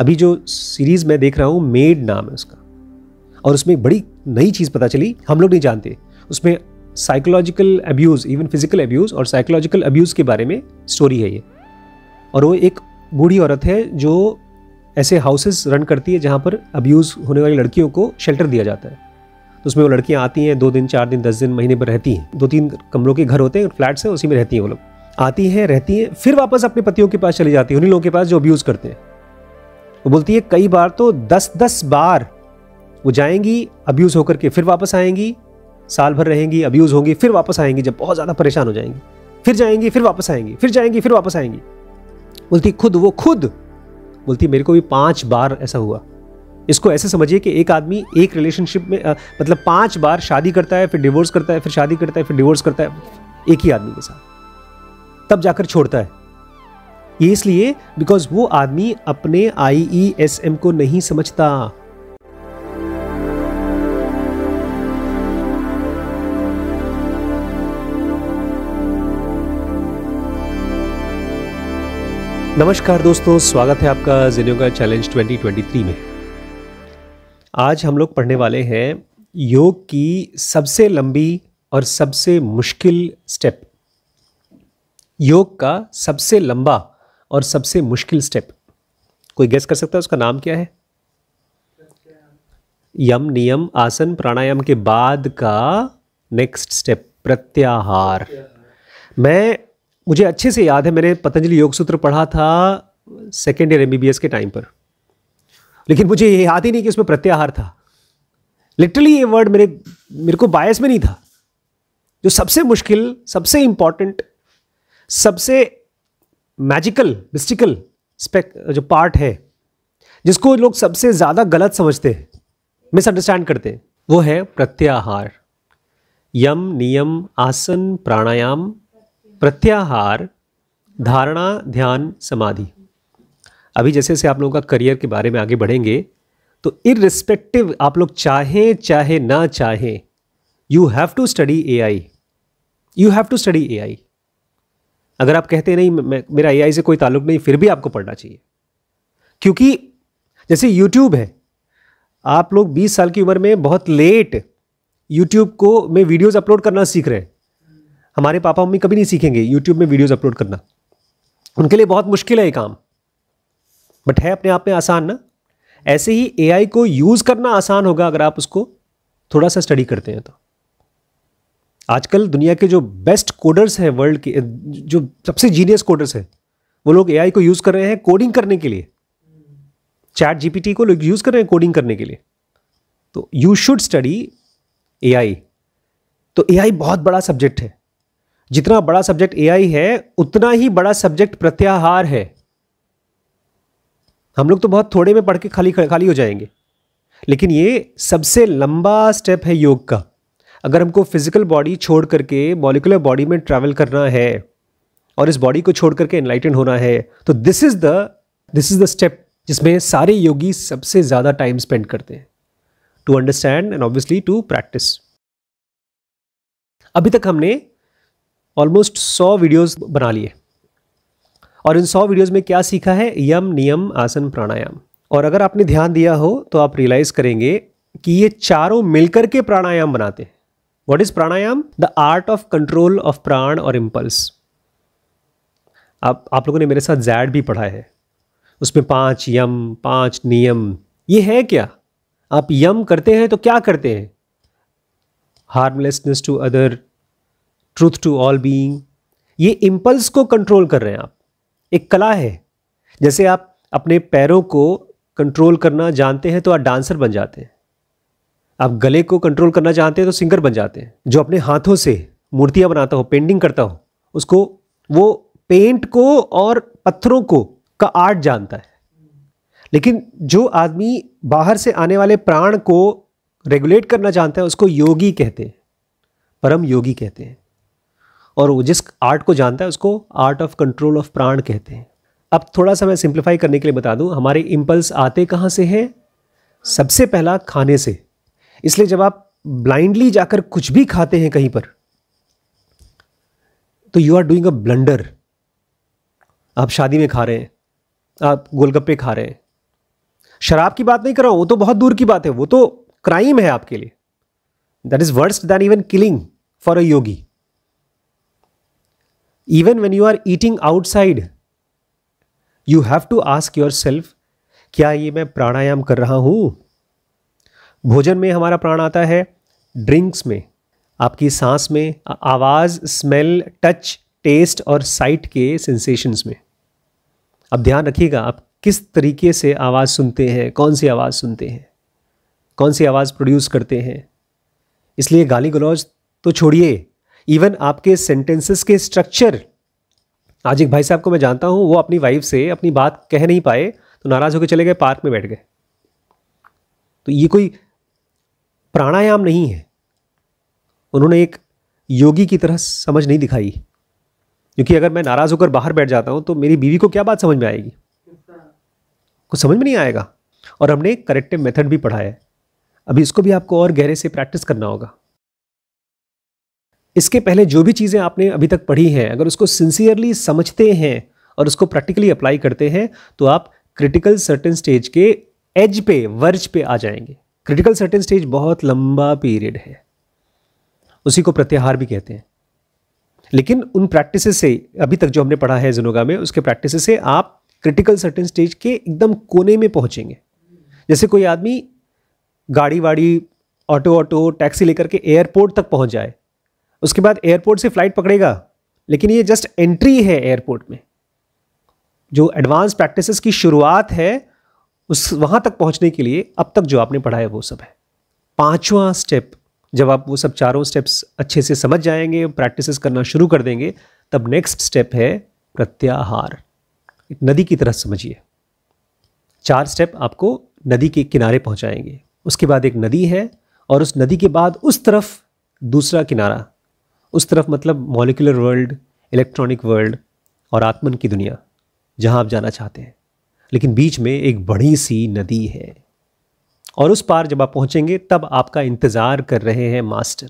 अभी जो सीरीज़ मैं देख रहा हूँ मेड नाम है उसका और उसमें बड़ी नई चीज़ पता चली हम लोग नहीं जानते उसमें psychological abuse even physical abuse और साइकोलॉजिकल अब्यूज़ के बारे में स्टोरी है ये और वो एक बूढ़ी औरत है जो ऐसे हाउसेस रन करती है जहाँ पर अब्यूज़ होने वाली लड़कियों को शेल्टर दिया जाता है तो उसमें वो लड़कियाँ आती हैं दो दिन चार दिन दस दिन महीने पर रहती हैं दो तीन कमरों के घर होते हैं फ्लैट्स हैं उसी में रहती हैं वो लोग आती हैं रहती हैं फिर वापस अपने पतियों के पास चली जाती हैं उन्हीं लोगों के पास जो अब्यूज़ करते हैं वो बोलती है कई बार तो दस दस बार वो जाएंगी अब्यूज़ होकर के फिर वापस आएंगी साल भर रहेंगी अब्यूज़ होंगी फिर वापस आएंगी जब बहुत ज़्यादा परेशान हो जाएंगी फिर जाएंगी फिर वापस आएंगी फिर जाएंगी फिर वापस आएंगी बोलती खुद वो खुद बोलती मेरे को भी पांच बार ऐसा हुआ इसको ऐसे समझिए कि एक आदमी एक रिलेशनशिप में आ, मतलब पांच बार शादी करता है फिर डिवोर्स करता है फिर शादी करता है फिर डिवोर्स करता है एक ही आदमी के साथ तब जाकर छोड़ता है ये इसलिए बिकॉज वो आदमी अपने आई e को नहीं समझता नमस्कार दोस्तों स्वागत है आपका जिन्योगा चैलेंज 2023 में आज हम लोग पढ़ने वाले हैं योग की सबसे लंबी और सबसे मुश्किल स्टेप योग का सबसे लंबा और सबसे मुश्किल स्टेप कोई गेस कर सकता है उसका नाम क्या है यम नियम आसन प्राणायाम के बाद का नेक्स्ट स्टेप प्रत्याहार मैं मुझे अच्छे से याद है मैंने पतंजलि योग सूत्र पढ़ा था सेकेंड ईयर एमबीबीएस के टाइम पर लेकिन मुझे ये याद ही नहीं कि उसमें प्रत्याहार था लिटरली ये वर्ड मेरे मेरे को बायस में नहीं था जो सबसे मुश्किल सबसे इंपॉर्टेंट सबसे मैजिकल मिस्टिकल स्पेक जो पार्ट है जिसको लोग सबसे ज़्यादा गलत समझते हैं मिसअंडरस्टैंड करते हैं वो है प्रत्याहार यम नियम आसन प्राणायाम प्रत्याहार धारणा ध्यान समाधि अभी जैसे जैसे आप लोगों का करियर के बारे में आगे बढ़ेंगे तो इरिस्पेक्टिव आप लोग चाहें चाहे ना चाहें you have to study A I you have to study A I अगर आप कहते नहीं मैं मेरा ए से कोई ताल्लुक नहीं फिर भी आपको पढ़ना चाहिए क्योंकि जैसे यूट्यूब है आप लोग 20 साल की उम्र में बहुत लेट यूट्यूब को में वीडियोस अपलोड करना सीख रहे हैं हमारे पापा मम्मी कभी नहीं सीखेंगे यूट्यूब में वीडियोस अपलोड करना उनके लिए बहुत मुश्किल है ये काम बट है अपने आप में आसान ना ऐसे ही एआई को यूज़ करना आसान होगा अगर आप उसको थोड़ा सा स्टडी करते हैं तो आजकल दुनिया के जो बेस्ट कोडर्स हैं वर्ल्ड के जो सबसे जीनियस कोडर्स हैं वो लोग एआई को यूज़ कर रहे हैं कोडिंग करने के लिए चैट जीपीटी को लोग यूज़ कर रहे हैं कोडिंग करने के लिए तो यू शुड स्टडी एआई तो एआई बहुत बड़ा सब्जेक्ट है जितना बड़ा सब्जेक्ट एआई है उतना ही बड़ा सब्जेक्ट प्रत्याहार है हम लोग तो बहुत थोड़े में पढ़ के खाली खाली हो जाएंगे लेकिन ये सबसे लंबा स्टेप है योग का अगर हमको फिजिकल बॉडी छोड़ करके मॉलिकुलर बॉडी में ट्रैवल करना है और इस बॉडी को छोड़ करके एनलाइटन होना है तो this is the this is the step जिसमें सारे योगी सबसे ज़्यादा टाइम स्पेंड करते हैं to understand and obviously to practise अभी तक हमने ऑलमोस्ट सौ वीडियोस बना लिए और इन सौ वीडियोस में क्या सीखा है यम नियम आसन प्राणायाम और अगर आपने ध्यान दिया हो तो आप रियलाइज़ करेंगे कि ये चारों मिलकर के प्राणायाम बनाते हैं What is pranayam? The art of control of pran or impulse. आप आप लोगों ने मेरे साथ जैड भी पढ़ा है उसमें पांच यम पांच नियम ये है क्या आप यम करते हैं तो क्या करते हैं harmlessness to other truth to all being ये इम्पल्स को कंट्रोल कर रहे हैं आप एक कला है जैसे आप अपने पैरों को कंट्रोल करना जानते हैं तो आप डांसर बन जाते हैं आप गले को कंट्रोल करना चाहते हैं तो सिंगर बन जाते हैं जो अपने हाथों से मूर्तियाँ बनाता हो पेंटिंग करता हो उसको वो पेंट को और पत्थरों को का आर्ट जानता है लेकिन जो आदमी बाहर से आने वाले प्राण को रेगुलेट करना जानता है उसको योगी कहते हैं परम योगी कहते हैं और वो जिस आर्ट को जानता है उसको आर्ट ऑफ कंट्रोल ऑफ प्राण कहते हैं अब थोड़ा सा मैं सिंप्लीफाई करने के लिए बता दूं हमारे इम्पल्स आते कहाँ से हैं सबसे पहला खाने से इसलिए जब आप ब्लाइंडली जाकर कुछ भी खाते हैं कहीं पर तो you are doing a blunder आप शादी में खा रहे हैं आप गोलगप्पे खा रहे हैं शराब की बात नहीं कर रहा हूं वो तो बहुत दूर की बात है वो तो क्राइम है आपके लिए that is worst than even killing for a yogi when you are eating outside you have to ask yourself क्या ये मैं प्राणायाम कर रहा हूं भोजन में हमारा प्राण आता है ड्रिंक्स में आपकी सांस में आवाज़ स्मेल टच टेस्ट और साइट के सेंसेशंस में अब ध्यान रखिएगा आप किस तरीके से आवाज़ सुनते हैं कौन सी आवाज़ सुनते हैं कौन सी आवाज़ प्रोड्यूस करते हैं इसलिए गाली गलौज तो छोड़िए इवन आपके सेंटेंसेस के स्ट्रक्चर आज एक भाई साहब को मैं जानता हूँ वो अपनी वाइफ से अपनी बात कह नहीं पाए तो नाराज़ होकर चले गए पार्क में बैठ गए तो ये कोई प्राणायाम नहीं है उन्होंने एक योगी की तरह समझ नहीं दिखाई क्योंकि अगर मैं नाराज़ होकर बाहर बैठ जाता हूँ तो मेरी बीवी को क्या बात समझ में आएगी कुछ समझ में नहीं आएगा और हमने करेक्टिव मेथड भी पढ़ा है अभी इसको भी आपको और गहरे से प्रैक्टिस करना होगा इसके पहले जो भी चीज़ें आपने अभी तक पढ़ी हैं अगर उसको सिंसियरली समझते हैं और उसको प्रैक्टिकली अप्लाई करते हैं तो आप क्रिटिकल सर्टेन स्टेज के एज पे वर्ज पे आ जाएंगे क्रिटिकल सर्टेन स्टेज बहुत लंबा पीरियड है उसी को प्रत्याहार भी कहते हैं लेकिन उन प्रैक्टिस से अभी तक जो हमने पढ़ा है जुनोगा में उसके प्रैक्टिस से आप क्रिटिकल सर्टेन स्टेज के एकदम कोने में पहुंचेंगे जैसे कोई आदमी गाड़ी वाड़ी ऑटो ऑटो टैक्सी लेकर के एयरपोर्ट तक पहुंच जाए उसके बाद एयरपोर्ट से फ्लाइट पकड़ेगा लेकिन ये जस्ट एंट्री है एयरपोर्ट में जो एडवांस प्रैक्टिसेस की शुरुआत है उस वहाँ तक पहुँचने के लिए अब तक जो आपने पढ़ाया वो सब है पाँचवा स्टेप जब आप वो सब चारों स्टेप्स अच्छे से समझ जाएंगे प्रैक्टिस करना शुरू कर देंगे तब नेक्स्ट स्टेप है प्रत्याहार नदी की तरह समझिए चार स्टेप आपको नदी के किनारे पहुंचाएंगे उसके बाद एक नदी है और उस नदी के बाद उस तरफ दूसरा किनारा उस तरफ मतलब मॉलिकुलर वर्ल्ड इलेक्ट्रॉनिक वर्ल्ड और आत्मन की दुनिया जहां आप जाना चाहते हैं लेकिन बीच में एक बड़ी सी नदी है और उस पार जब आप पहुंचेंगे तब आपका इंतज़ार कर रहे हैं मास्टर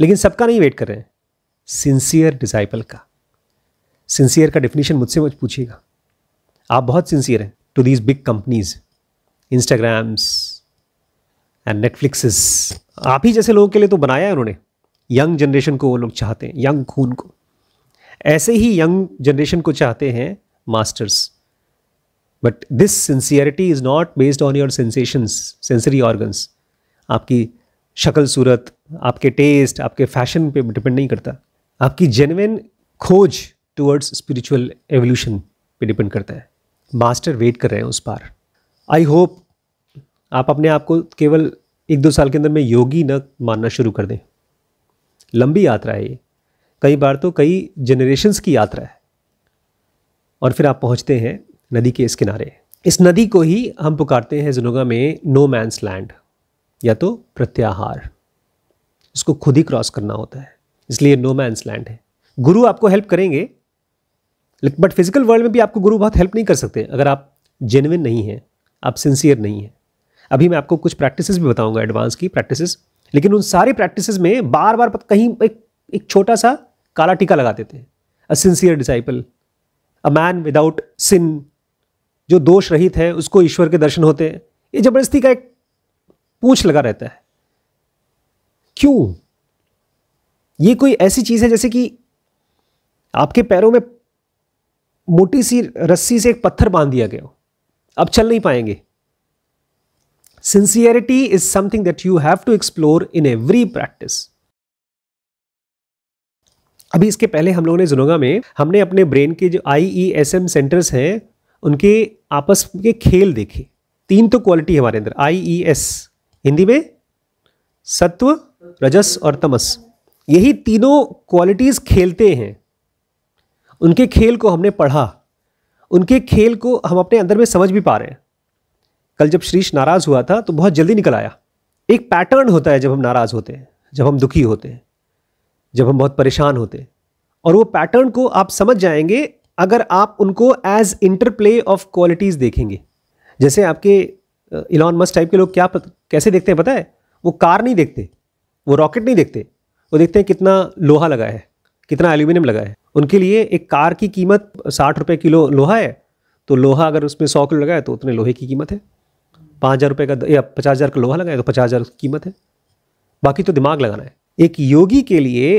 लेकिन सबका नहीं वेट कर रहे हैं सिंसियर डिजाइपल का सिंसियर का डेफिनेशन मुझसे मुझ पूछिएगा आप बहुत सिंसियर हैं to these big companies Instagrams and Netflixes आप ही जैसे लोगों के लिए तो बनाया है उन्होंने यंग जनरेशन को वो लोग चाहते हैं यंग खून को ऐसे ही यंग जनरेशन को चाहते हैं masters but this sincerity is not based on your sensations sensory organs आपकी शक्ल सूरत आपके टेस्ट आपके फैशन पे डिपेंड नहीं करता आपकी जेनविन खोज टूवर्ड्स स्पिरिचुअल एवोल्यूशन पे डिपेंड करता है मास्टर वेट कर रहे हैं उस पार आई होप आप अपने आप को केवल एक दो साल के अंदर में योगी न मानना शुरू कर दें लंबी यात्रा है ये कई बार तो कई जनरेशन्स की यात्रा है और फिर आप पहुँचते हैं नदी के इस किनारे इस नदी को ही हम पुकारते हैं जुनोगा में नो मैंस लैंड या तो प्रत्याहार इसको खुद ही क्रॉस करना होता है इसलिए नो मैंस लैंड है गुरु आपको हेल्प करेंगे बट फिजिकल वर्ल्ड में भी आपको गुरु बहुत हेल्प नहीं कर सकते अगर आप जेनविन नहीं हैं आप सिंसियर नहीं हैं अभी मैं आपको कुछ प्रैक्टिसेस भी बताऊंगा एडवांस की प्रैक्टिसेस लेकिन उन सारे प्रैक्टिसेस में बार बार कहीं एक एक छोटा सा काला टीका लगा देते हैं a sincere disciple a man without sin जो दोष रहित है उसको ईश्वर के दर्शन होते हैं ये जबरदस्ती का एक पूछ लगा रहता है क्यों ये कोई ऐसी चीज़ है जैसे कि आपके पैरों में मोटी सी रस्सी से एक पत्थर बांध दिया गया हो अब चल नहीं पाएंगे sincerity is something that you have to explore in every practice अभी इसके पहले हम लोगों ने जुनोगा में हमने अपने ब्रेन के जो I E S M centres हैं उनके आपस के खेल देखे तीन तो क्वालिटी हमारे अंदर आई ई एस हिंदी में सत्व रजस और तमस यही तीनों क्वालिटीज़ खेलते हैं उनके खेल को हमने पढ़ा उनके खेल को हम अपने अंदर में समझ भी पा रहे हैं कल जब श्रीश नाराज़ हुआ था तो बहुत जल्दी निकल आया एक पैटर्न होता है जब हम नाराज़ होते हैं जब हम दुखी होते हैं जब हम बहुत परेशान होते हैं और वो पैटर्न को आप समझ जाएंगे अगर आप उनको एज इंटरप्ले ऑफ क्वालिटीज़ देखेंगे जैसे आपके इलॉन मस्क टाइप के लोग क्या पत, कैसे देखते हैं पता है वो कार नहीं देखते वो रॉकेट नहीं देखते वो देखते हैं कितना लोहा लगा है कितना एल्यूमिनियम लगा है उनके लिए एक कार की कीमत साठ रुपये किलो लोहा है तो लोहा अगर उसमें सौ किलो लगाए तो उतने लोहे की कीमत है पाँच हज़ार रुपये का या पचास हज़ार का लोहा लगाए तो पचास हज़ार की कीमत है बाकी तो दिमाग लगाना है एक योगी के लिए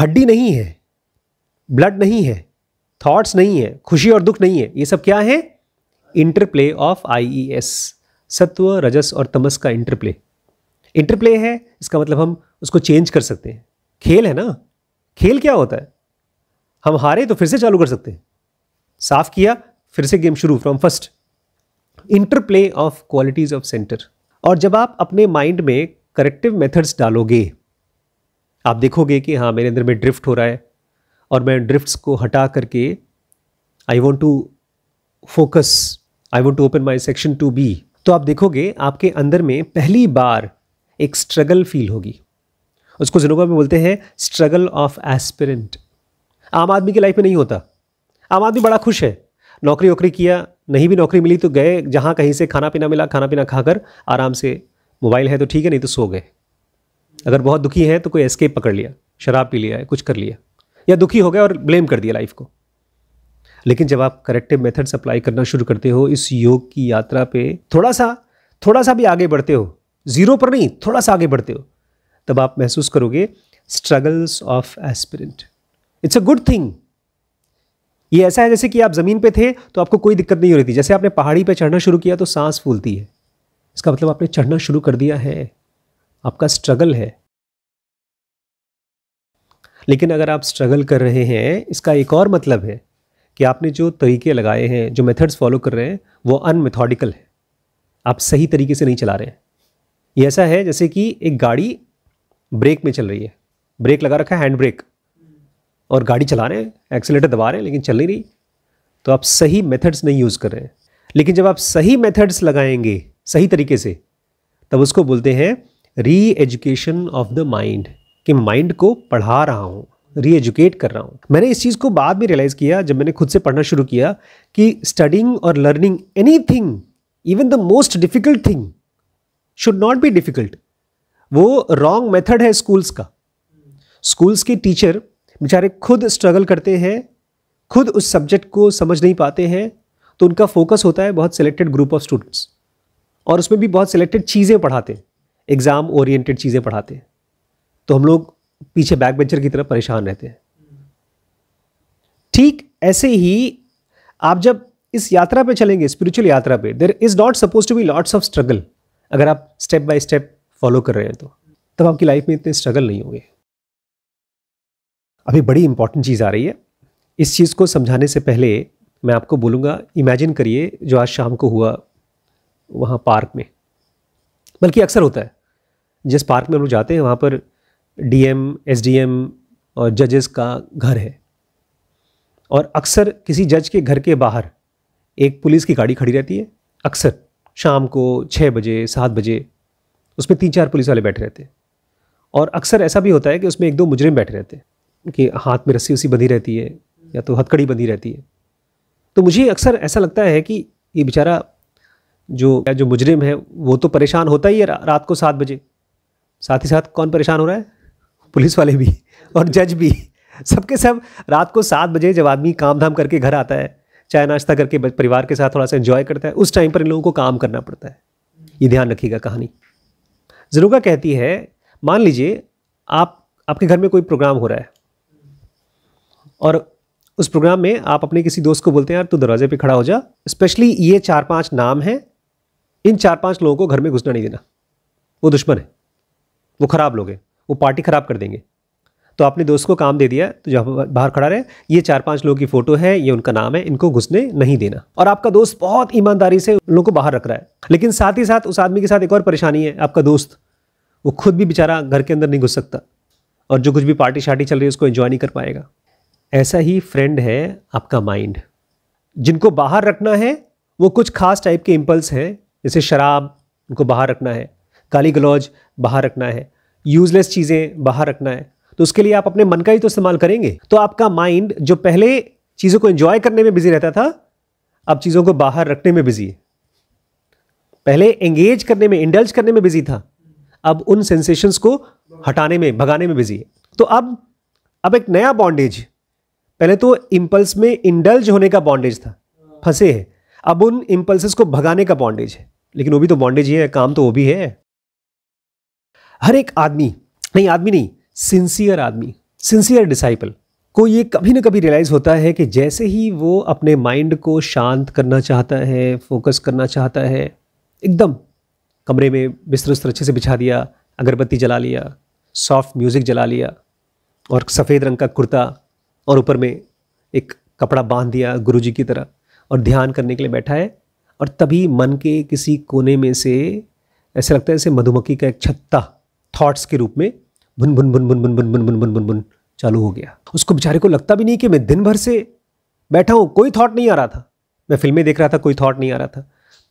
हड्डी नहीं है ब्लड नहीं है थॉट्स नहीं है खुशी और दुख नहीं है ये सब क्या है इंटरप्ले ऑफ आईईएस सत्व रजस और तमस का इंटरप्ले इंटरप्ले है इसका मतलब हम उसको चेंज कर सकते हैं खेल है ना खेल क्या होता है हम हारे तो फिर से चालू कर सकते हैं साफ किया फिर से गेम शुरू from first interplay of qualities of centre और जब आप अपने माइंड में करेक्टिव मेथड्स डालोगे आप देखोगे कि हाँ मेरे अंदर में ड्रिफ्ट हो रहा है और मैं ड्रिफ्ट्स को हटा करके I want to focus I want to open my section to be तो आप देखोगे आपके अंदर में पहली बार एक स्ट्रगल फील होगी उसको जिनोबा में बोलते हैं स्ट्रगल ऑफ एस्पिरेंट आम आदमी की लाइफ में नहीं होता आम आदमी बड़ा खुश है नौकरी वोकरी किया नहीं भी नौकरी मिली तो गए जहाँ कहीं से खाना पीना मिला खाना पीना खाकर आराम से मोबाइल है तो ठीक है नहीं तो सो गए अगर बहुत दुखी है तो कोई एस्केप पकड़ लिया शराब पी लिया है कुछ कर लिया या दुखी हो गए और ब्लेम कर दिया लाइफ को लेकिन जब आप करेक्टिव मेथड्स अप्लाई करना शुरू करते हो इस योग की यात्रा पे थोड़ा सा थोड़ा सा भी आगे बढ़ते हो जीरो पर नहीं थोड़ा सा आगे बढ़ते हो तब आप महसूस करोगे struggles of aspirant it's a good thing ये ऐसा है जैसे कि आप ज़मीन पे थे तो आपको कोई दिक्कत नहीं हो रही थी जैसे आपने पहाड़ी पे चढ़ना शुरू किया तो सांस फूलती है इसका मतलब आपने चढ़ना शुरू कर दिया है आपका स्ट्रगल है लेकिन अगर आप स्ट्रगल कर रहे हैं इसका एक और मतलब है कि आपने जो तरीके लगाए हैं जो मेथड्स फॉलो कर रहे हैं वो अनमेथोडिकल है आप सही तरीके से नहीं चला रहे हैं ये ऐसा है जैसे कि एक गाड़ी ब्रेक में चल रही है ब्रेक लगा रखा है हैंड ब्रेक और गाड़ी चला रहे हैं एक्सीटर दबा रहे हैं लेकिन चल नहीं रही तो आप सही मेथड्स नहीं यूज़ कर रहे हैं लेकिन जब आप सही मेथड्स लगाएंगे सही तरीके से तब उसको बोलते हैं re education of the mind कि माइंड को पढ़ा रहा हूँ री एजुकेट कर रहा हूँ मैंने इस चीज़ को बाद में रियलाइज़ किया जब मैंने खुद से पढ़ना शुरू किया कि स्टडिंग और learning anything even the most difficult thing should not be difficult वो रॉन्ग मेथड है स्कूल्स का स्कूल्स के टीचर बेचारे खुद स्ट्रगल करते हैं खुद उस सब्जेक्ट को समझ नहीं पाते हैं तो उनका फोकस होता है बहुत सिलेक्टेड ग्रुप ऑफ स्टूडेंट्स और उसमें भी बहुत सिलेक्टेड चीज़ें पढ़ाते हैं एग्ज़ाम ओरिएंटेड चीज़ें पढ़ाते हैं तो हम लोग पीछे बैक बेंचर की तरह परेशान रहते हैं ठीक ऐसे ही आप जब इस यात्रा पे चलेंगे स्पिरिचुअल यात्रा पे there is not suppose to be lots of struggle अगर आप स्टेप बाय स्टेप फॉलो कर रहे हैं तो तब आपकी लाइफ में इतने स्ट्रगल नहीं होंगे अभी बड़ी इंपॉर्टेंट चीज़ आ रही है इस चीज़ को समझाने से पहले मैं आपको बोलूंगा इमेजिन करिए जो आज शाम को हुआ वहां पार्क में बल्कि अक्सर होता है जिस पार्क में हम लोग जाते हैं वहां पर डीएम एसडीएम और जजेस का घर है और अक्सर किसी जज के घर के बाहर एक पुलिस की गाड़ी खड़ी रहती है अक्सर शाम को छः बजे सात बजे उसमें तीन चार पुलिस वाले बैठे रहते हैं और अक्सर ऐसा भी होता है कि उसमें एक दो मुजरिम बैठे रहते हैं कि हाथ में रस्सी उसी बंधी रहती है या तो हथकड़ी बंधी रहती है तो मुझे अक्सर ऐसा लगता है कि ये बेचारा जो जो मुजरिम है वो तो परेशान होता ही है रात को सात बजे साथ ही साथ कौन परेशान हो रहा है पुलिस वाले भी और जज भी सबके सब रात को सात बजे जब आदमी काम धाम करके घर आता है चाय नाश्ता करके परिवार के साथ थोड़ा सा इन्जॉय करता है उस टाइम पर इन लोगों को काम करना पड़ता है ये ध्यान रखिएगा कहानी जरूगा कहती है मान लीजिए आप आपके घर में कोई प्रोग्राम हो रहा है और उस प्रोग्राम में आप अपने किसी दोस्त को बोलते हैं यार तू दरवाजे पे खड़ा हो जा स्पेशली ये चार पांच नाम हैं इन चार पांच लोगों को घर में घुसना नहीं देना वो दुश्मन है वो खराब लोग हैं वो पार्टी ख़राब कर देंगे तो आपने दोस्त को काम दे दिया तो जब बाहर खड़ा रहे ये चार पांच लोगों की फ़ोटो है ये उनका नाम है इनको घुसने नहीं देना और आपका दोस्त बहुत ईमानदारी से उन लोगों को बाहर रख रहा है लेकिन साथ ही साथ उस आदमी के साथ एक और परेशानी है आपका दोस्त वो खुद भी बेचारा घर के अंदर नहीं घुस सकता और जो कुछ भी पार्टी शार्टी चल रही है उसको इन्जॉय नहीं कर पाएगा ऐसा ही फ्रेंड है आपका माइंड जिनको बाहर रखना है वो कुछ खास टाइप के इम्पल्स हैं जैसे शराब उनको बाहर रखना है काली गलौज बाहर रखना है यूजलेस चीज़ें बाहर रखना है तो उसके लिए आप अपने मन का ही तो इस्तेमाल करेंगे तो आपका माइंड जो पहले चीज़ों को एंजॉय करने में बिजी रहता था अब चीज़ों को बाहर रखने में बिजी है पहले एंगेज करने में इंडल्ज करने में बिजी था अब उन सेंसेशंस को हटाने में भगाने में बिजी है तो अब अब एक नया बॉन्डेज पहले तो इम्पल्स में इंडल्ज होने का बॉन्डेज था फंसे हैं अब उन इम्पल्स को भगाने का बॉन्डेज है लेकिन वो भी तो बॉन्डेज ही है काम तो वो भी है हर एक आदमी नहीं आदमी नहीं सिंसियर आदमी सिंसियर डिसाइपल को ये कभी ना कभी रियलाइज़ होता है कि जैसे ही वो अपने माइंड को शांत करना चाहता है फोकस करना चाहता है एकदम कमरे में बिस्तर उस्तर अच्छे से बिछा दिया अगरबत्ती जला लिया सॉफ्ट म्यूज़िक जला लिया और सफ़ेद रंग का कुर्ता और ऊपर में एक कपड़ा बांध दिया गुरुजी की तरह और ध्यान करने के लिए बैठा है और तभी मन के किसी कोने में से ऐसे लगता है जैसे मधुमक्खी का एक छत्ता थॉट्स के रूप में भुन भुन भुन भुन भुन भुन भुन भुन भुन भुन भुन चालू हो गया उसको बेचारे को लगता भी नहीं कि मैं दिन भर से बैठा हूँ कोई थॉट नहीं आ रहा था मैं फिल्में देख रहा था कोई थॉट नहीं आ रहा था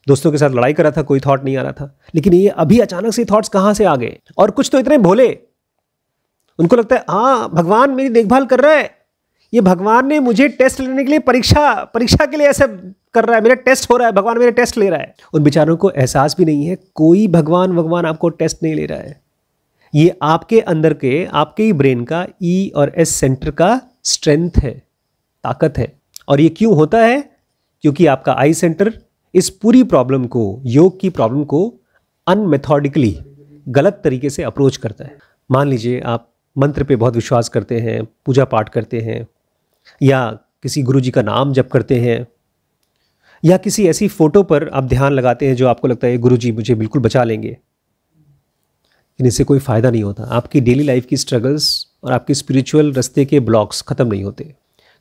दोस्तों के साथ लड़ाई कर रहा था कोई थॉट नहीं आ रहा था लेकिन ये अभी अचानक से थॉट्स कहाँ से आ गए और कुछ तो इतने भोले उनको लगता है हाँ भगवान मेरी देखभाल कर रहा है ये भगवान ने मुझे टेस्ट लेने के लिए परीक्षा परीक्षा के लिए ऐसा कर रहा है मेरा टेस्ट हो रहा है भगवान मेरा टेस्ट ले रहा है उन बेचारों को एहसास भी नहीं है कोई भगवान भगवान आपको टेस्ट नहीं ले रहा है ये आपके अंदर के आपके ही ब्रेन का ई e और एस सेंटर का स्ट्रेंथ है ताकत है और ये क्यों होता है क्योंकि आपका आई सेंटर इस पूरी प्रॉब्लम को योग की प्रॉब्लम को अनमेथोडिकली गलत तरीके से अप्रोच करता है मान लीजिए आप मंत्र पे बहुत विश्वास करते हैं पूजा पाठ करते हैं या किसी गुरु जी का नाम जप करते हैं या किसी ऐसी फ़ोटो पर आप ध्यान लगाते हैं जो आपको लगता है गुरु जी मुझे बिल्कुल बचा लेंगे इनसे कोई फ़ायदा नहीं होता आपकी डेली लाइफ की स्ट्रगल्स और आपके स्पिरिचुअल रस्ते के ब्लॉक्स ख़त्म नहीं होते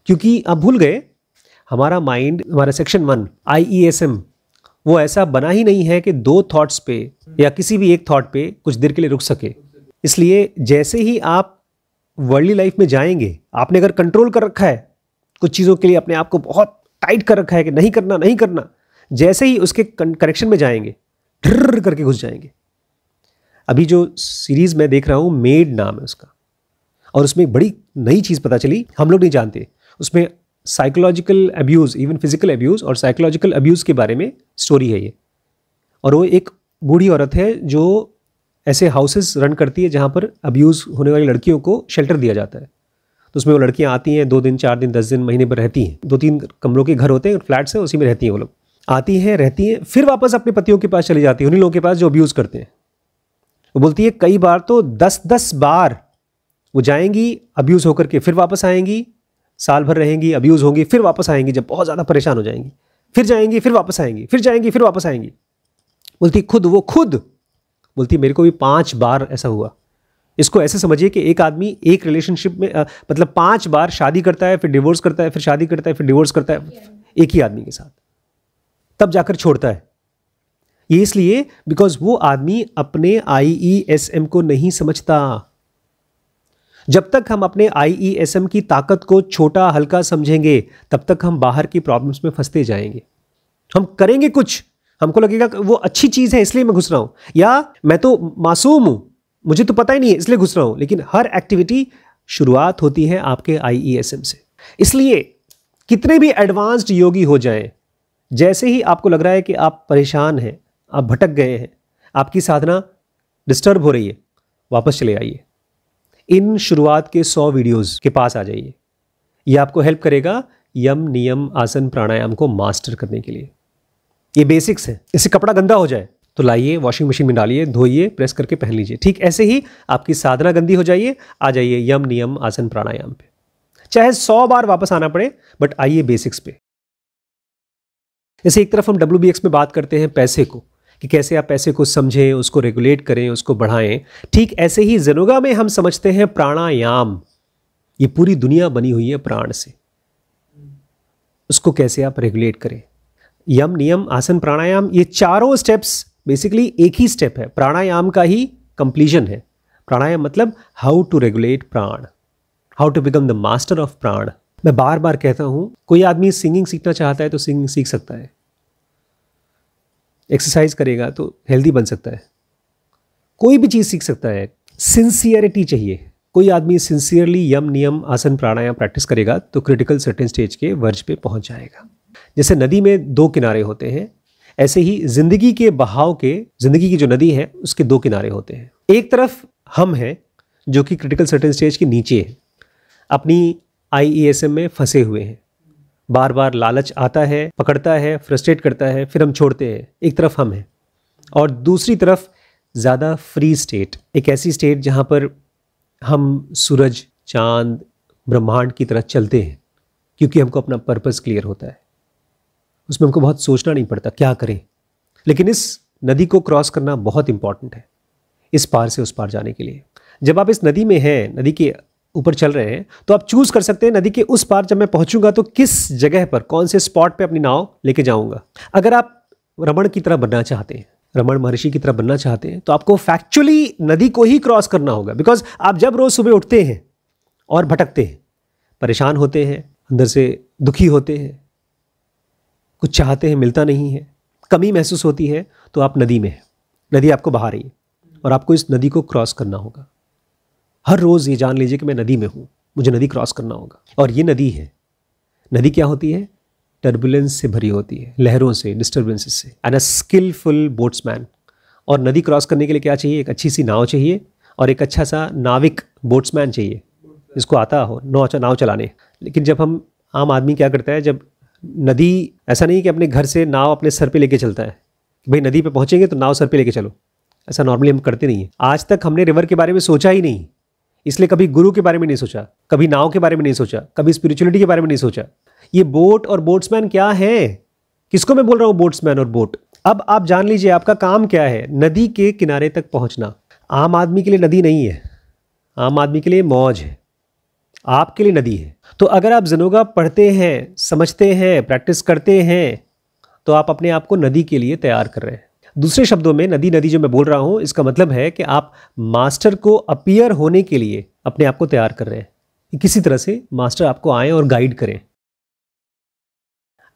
क्योंकि आप भूल गए हमारा माइंड हमारा सेक्शन वन आई वो ऐसा बना ही नहीं है कि दो थॉट्स पे या किसी भी एक थॉट पे कुछ देर के लिए रुक सके इसलिए जैसे ही आप वर्ल्डली लाइफ में जाएंगे आपने अगर कंट्रोल कर रखा है कुछ चीज़ों के लिए अपने आप को बहुत टाइट कर रखा है कि नहीं करना नहीं करना जैसे ही उसके कनेक्शन में जाएंगे ढर्र करके घुस जाएंगे अभी जो सीरीज़ मैं देख रहा हूँ मेड नाम है उसका और उसमें एक बड़ी नई चीज़ पता चली हम लोग नहीं जानते उसमें psychological abuse even physical abuse और साइकोलॉजिकल अब्यूज़ के बारे में स्टोरी है ये और वो एक बूढ़ी औरत है जो ऐसे हाउसेस रन करती है जहाँ पर अब्यूज़ होने वाली लड़कियों को शेल्टर दिया जाता है तो उसमें वो लड़कियाँ आती हैं दो दिन चार दिन दस दिन महीने पर रहती हैं दो तीन कमरों के घर होते हैं फ्लैट्स हैं उसी में रहती हैं वो लोग आती हैं रहती हैं फिर वापस अपने पतियों के पास चली जाती हैं उन्हीं लोगों के पास जो अब्यूज़ करते हैं वो बोलती है कई बार तो दस दस बार वो जाएंगी अब्यूज़ होकर के फिर वापस आएंगी साल भर रहेंगी अब्यूज़ होंगी फिर वापस आएंगी जब बहुत ज़्यादा परेशान हो जाएंगी फिर जाएंगी फिर वापस आएंगी फिर जाएंगी फिर वापस आएंगी बोलती खुद वो खुद बोलती मेरे को भी पाँच बार ऐसा हुआ इसको ऐसे समझिए कि एक आदमी एक रिलेशनशिप में आ, मतलब पांच बार शादी करता है फिर डिवोर्स करता है फिर शादी करता है फिर डिवोर्स करता है एक ही आदमी के साथ तब जाकर छोड़ता है ये इसलिए बिकॉज वो आदमी अपने आईईएसएम e को नहीं समझता जब तक हम अपने आईईएसएम e की ताकत को छोटा हल्का समझेंगे तब तक हम बाहर की प्रॉब्लम्स में फंसते जाएंगे हम करेंगे कुछ हमको लगेगा वो अच्छी चीज़ है इसलिए मैं घुस रहा हूं या मैं तो मासूम हूं मुझे तो पता ही नहीं है इसलिए घुस रहा हूं लेकिन हर एक्टिविटी शुरुआत होती है आपके आईईएसएम e से इसलिए कितने भी एडवांस्ड योगी हो जाएं जैसे ही आपको लग रहा है कि आप परेशान हैं आप भटक गए हैं आपकी साधना डिस्टर्ब हो रही है वापस चले आइए इन शुरुआत के सौ वीडियोस के पास आ जाइए यह आपको हेल्प करेगा यम नियम आसन प्राणायाम को मास्टर करने के लिए ये बेसिक्स है इससे कपड़ा गंदा हो जाए तो लाइए वॉशिंग मशीन में डालिए धोइए प्रेस करके पहन लीजिए ठीक ऐसे ही आपकी साधना गंदी हो जाइए आ जाइए यम नियम आसन प्राणायाम पे चाहे सौ बार वापस आना पड़े बट आइए बेसिक्स पे जैसे एक तरफ हम डब्ल्यू में बात करते हैं पैसे को कि कैसे आप पैसे को समझें उसको रेगुलेट करें उसको बढ़ाएं ठीक ऐसे ही जनुगा में हम समझते हैं प्राणायाम ये पूरी दुनिया बनी हुई है प्राण से उसको कैसे आप रेगुलेट करें यम नियम आसन प्राणायाम ये चारों स्टेप्स बेसिकली एक ही स्टेप है प्राणायाम का ही कंप्लीजन है प्राणायाम मतलब how to regulate prana how to become the master of prana मैं बार बार कहता हूँ कोई आदमी सिंगिंग सीखना चाहता है तो सिंगिंग सीख सकता है एक्सरसाइज करेगा तो हेल्दी बन सकता है कोई भी चीज़ सीख सकता है सिंसियरिटी चाहिए कोई आदमी सिंसियरली यम नियम आसन प्राणायाम प्रैक्टिस करेगा तो क्रिटिकल सर्टेन स्टेज के वर्ज पे पहुंच जाएगा जैसे नदी में दो किनारे होते हैं ऐसे ही जिंदगी के बहाव के जिंदगी की जो नदी है उसके दो किनारे होते हैं एक तरफ हम हैं जो कि क्रिटिकल सर्टेन स्टेज के नीचे है अपनी आई e में फंसे हुए हैं बार बार लालच आता है पकड़ता है फ्रस्ट्रेट करता है फिर हम छोड़ते हैं एक तरफ हम हैं और दूसरी तरफ ज़्यादा फ्री स्टेट एक ऐसी स्टेट जहाँ पर हम सूरज चांद ब्रह्मांड की तरह चलते हैं क्योंकि हमको अपना पर्पस क्लियर होता है उसमें हमको बहुत सोचना नहीं पड़ता क्या करें लेकिन इस नदी को क्रॉस करना बहुत इंपॉर्टेंट है इस पार से उस पार जाने के लिए जब आप इस नदी में हैं नदी के ऊपर चल रहे हैं तो आप चूज़ कर सकते हैं नदी के उस पार जब मैं पहुंचूंगा तो किस जगह पर कौन से स्पॉट पे अपनी नाव लेके जाऊंगा अगर आप रमण की तरह बनना चाहते हैं रमण महर्षि की तरह बनना चाहते हैं तो आपको फैक्चुअली नदी को ही क्रॉस करना होगा बिकॉज आप जब रोज़ सुबह उठते हैं और भटकते हैं परेशान होते हैं अंदर से दुखी होते हैं कुछ चाहते हैं मिलता नहीं है कमी महसूस होती है तो आप नदी में हैं नदी आपको बहा रही है और आपको इस नदी को क्रॉस करना होगा हर रोज़ ये जान लीजिए कि मैं नदी में हूँ मुझे नदी क्रॉस करना होगा और ये नदी है नदी क्या होती है टर्बुलेंस से भरी होती है लहरों से डिस्टर्बेंसेस से एंड अ स्किलफुल बोट्समैन और नदी क्रॉस करने के लिए क्या चाहिए एक अच्छी सी नाव चाहिए और एक अच्छा सा नाविक बोट्समैन चाहिए जिसको आता हो नाव नाव चलाने लेकिन जब हम आम आदमी क्या करता है जब नदी ऐसा नहीं कि अपने घर से नाव अपने सर पे लेके चलता है भाई नदी पे पहुँचेंगे तो नाव सर पे लेके चलो ऐसा नॉर्मली हम करते नहीं हैं आज तक हमने रिवर के बारे में सोचा ही नहीं इसलिए कभी गुरु के बारे में नहीं सोचा कभी नाव के बारे में नहीं सोचा कभी स्पिरिचुअलिटी के बारे में नहीं सोचा ये बोट और बोट्समैन क्या है किसको मैं बोल रहा हूँ बोट्समैन और बोट अब आप जान लीजिए आपका काम क्या है नदी के किनारे तक पहुंचना आम आदमी के लिए नदी नहीं है आम आदमी के लिए मौज है आपके लिए नदी है तो अगर आप जनोगा पढ़ते हैं समझते हैं प्रैक्टिस करते हैं तो आप अपने आप को नदी के लिए तैयार कर रहे हैं दूसरे शब्दों में नदी नदी जो मैं बोल रहा हूँ इसका मतलब है कि आप मास्टर को अपियर होने के लिए अपने आप को तैयार कर रहे हैं किसी तरह से मास्टर आपको आए और गाइड करें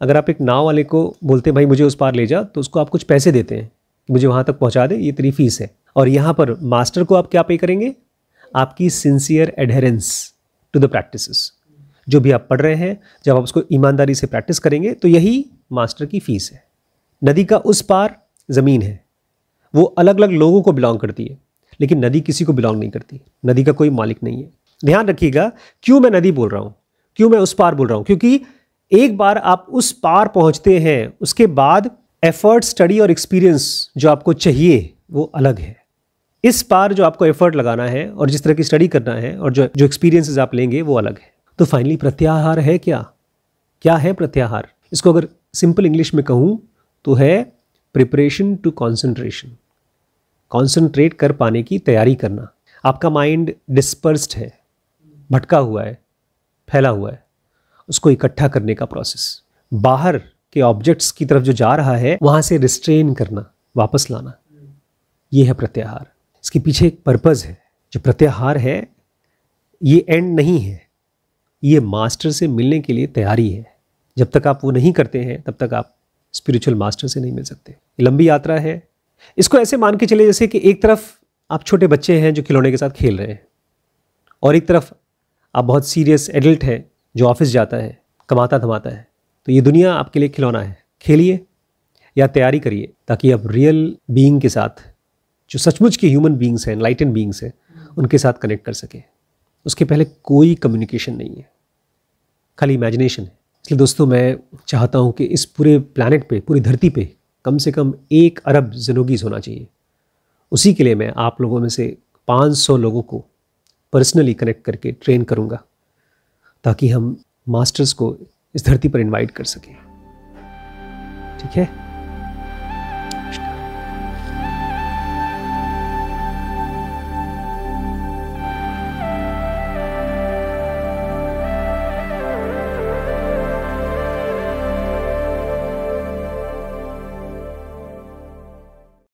अगर आप एक नाव वाले को बोलते हैं भाई मुझे उस पार ले जा तो उसको आप कुछ पैसे देते हैं मुझे वहाँ तक पहुँचा दे ये तेरी फीस है और यहाँ पर मास्टर को आप क्या पे करेंगे आपकी sincere adherence to the practice जो भी आप पढ़ रहे हैं जब आप उसको ईमानदारी से प्रैक्टिस करेंगे तो यही मास्टर की फीस है नदी का उस पार ज़मीन है वो अलग अलग लोगों को बिलोंग करती है लेकिन नदी किसी को बिलोंग नहीं करती नदी का कोई मालिक नहीं है ध्यान रखिएगा क्यों मैं नदी बोल रहा हूँ क्यों मैं उस पार बोल रहा हूँ क्योंकि एक बार आप उस पार पहुँचते हैं उसके बाद एफर्ट स्टडी और एक्सपीरियंस जो आपको चाहिए वो अलग है इस पार जो आपको एफर्ट लगाना है और जिस तरह की स्टडी करना है और जो जो एक्सपीरियंसेस आप लेंगे वो अलग है तो फाइनली प्रत्याहार है क्या क्या है प्रत्याहार इसको अगर सिंपल इंग्लिश में कहूँ तो है प्रिपरेशन टू कॉन्सेंट्रेशन कॉन्सेंट्रेट कर पाने की तैयारी करना आपका माइंड डिस्पर्स्ड है भटका हुआ है फैला हुआ है उसको इकट्ठा करने का प्रोसेस बाहर के ऑब्जेक्ट्स की तरफ जो जा रहा है वहाँ से रिस्ट्रेन करना वापस लाना ये है प्रत्याहार इसके पीछे एक पर्पज़ है जो प्रत्याहार है ये एंड नहीं है ये मास्टर से मिलने के लिए तैयारी है जब तक आप वो नहीं करते हैं तब तक आप स्पिरिचुअल मास्टर से नहीं मिल सकते लंबी यात्रा है इसको ऐसे मान के चले जैसे कि एक तरफ आप छोटे बच्चे हैं जो खिलौने के साथ खेल रहे हैं और एक तरफ आप बहुत सीरियस एडल्ट हैं जो ऑफिस जाता है कमाता थमाता है तो ये दुनिया आपके लिए खिलौना है खेलिए या तैयारी करिए ताकि आप रियल बीइंग के साथ जो सचमुच के ह्यूमन बींग्स हैं लाइटन बींग्स हैं उनके साथ कनेक्ट कर सकें उसके पहले कोई कम्युनिकेशन नहीं है खाली इमेजिनेशन है इसलिए दोस्तों मैं चाहता हूँ कि इस पूरे प्लानट पर पूरी धरती पर कम से कम एक अरब जनोगीज़ होना चाहिए उसी के लिए मैं आप लोगों में से 500 लोगों को पर्सनली कनेक्ट करके ट्रेन करूँगा ताकि हम मास्टर्स को इस धरती पर इनवाइट कर सकें ठीक है